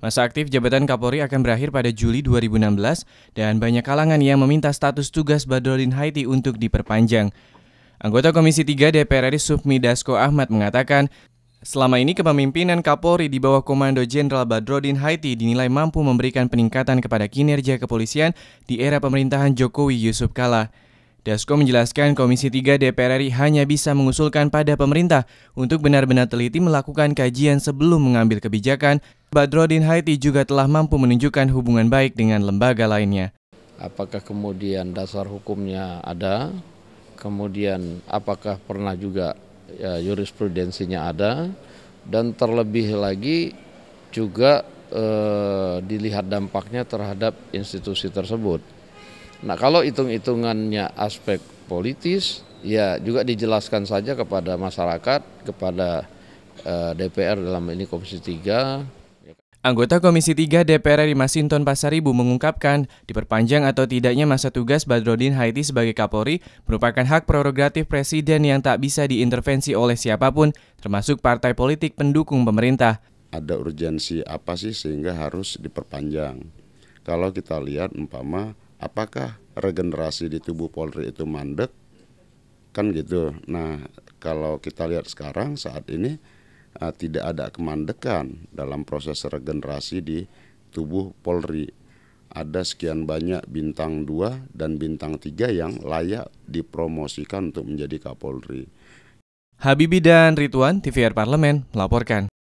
Masa aktif jabatan Kapolri akan berakhir pada Juli 2016 dan banyak kalangan yang meminta status tugas Badrodin Haiti untuk diperpanjang. Anggota Komisi 3 DPR RI Sufmi Dasko Ahmad mengatakan, Selama ini kepemimpinan Kapolri di bawah Komando Jenderal Badrodin Haiti dinilai mampu memberikan peningkatan kepada kinerja kepolisian di era pemerintahan Jokowi Yusuf Kala. Dasko menjelaskan Komisi 3 DPR RI hanya bisa mengusulkan pada pemerintah untuk benar-benar teliti melakukan kajian sebelum mengambil kebijakan. Badrodin Haiti juga telah mampu menunjukkan hubungan baik dengan lembaga lainnya. Apakah kemudian dasar hukumnya ada? Kemudian apakah pernah juga ya, jurisprudensinya ada? Dan terlebih lagi juga eh, dilihat dampaknya terhadap institusi tersebut. Nah kalau hitung-hitungannya aspek politis ya juga dijelaskan saja kepada masyarakat, kepada eh, DPR dalam ini Komisi 3. Anggota Komisi 3 DPR RI Masinton Pasaribu mengungkapkan, diperpanjang atau tidaknya masa tugas Badrodin Haiti sebagai Kapolri merupakan hak prerogatif Presiden yang tak bisa diintervensi oleh siapapun, termasuk partai politik pendukung pemerintah. Ada urgensi apa sih sehingga harus diperpanjang? Kalau kita lihat umpama apakah regenerasi di tubuh Polri itu mandek kan gitu. Nah kalau kita lihat sekarang saat ini uh, tidak ada kemandekan dalam proses regenerasi di tubuh Polri. Ada sekian banyak bintang 2 dan bintang 3 yang layak dipromosikan untuk menjadi Kapolri. Habibi dan Rituan, TVR Parlemen, melaporkan.